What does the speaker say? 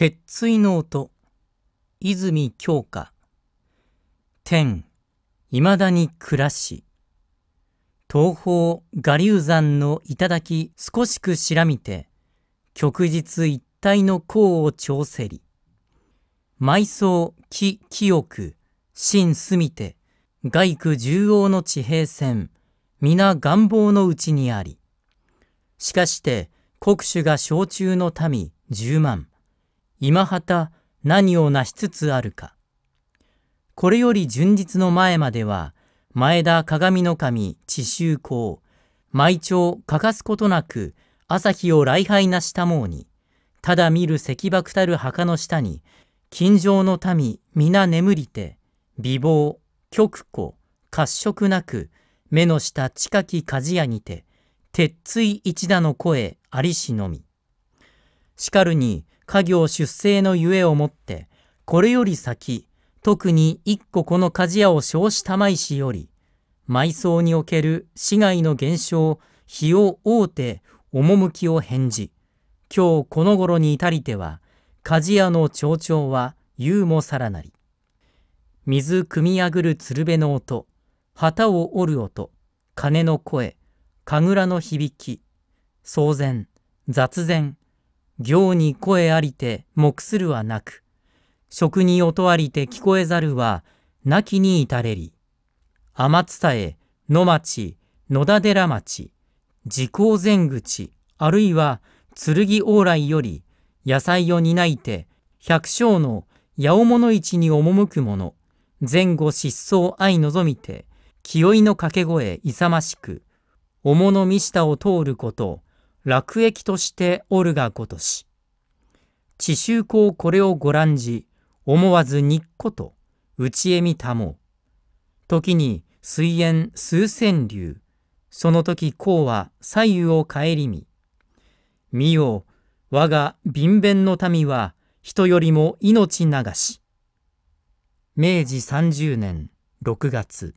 鉄槌の音泉京花天いまだに暮らし東方我流山の頂少しくしらみて旭日一体の功を調せり埋葬木清く真住みて外区縦横の地平線皆願望のうちにありしかして国主が小中の民十万今はた何を成しつつあるか。これより純日の前までは、前田鏡の神知州公、毎朝欠かすことなく朝日を礼拝なしたもうに、ただ見る石爆たる墓の下に、近城の民皆眠りて、美貌、極古、褐色なく、目の下近き鍛冶屋にて、鉄槌一打の声ありしのみ。しかるに、家業出生のゆえをもって、これより先、特に一個この鍛冶屋を称したまいしより、埋葬における市街の減少、日を大手、趣を返じ、今日この頃に至りては、鍛冶屋の町長は言うもさらなり。水汲みあぐる鶴瓶の音、旗を折る音、鐘の声、神楽の響き、騒然、雑然、行に声ありて目するはなく、職に音ありて聞こえざるは、なきに至れり。天伝え、野町、野田寺町、時効前口、あるいは剣往来より、野菜を担いて、百姓の八百物市に赴く者、前後失踪相望みて、清いの掛け声勇ましく、もの見下を通ること、落液としておるがごとし知州公これをご覧じ思わずにっこと内へ見たもう時に水煙数千流その時公は左右を顧み見よ我が貧弁の民は人よりも命流し明治30年6月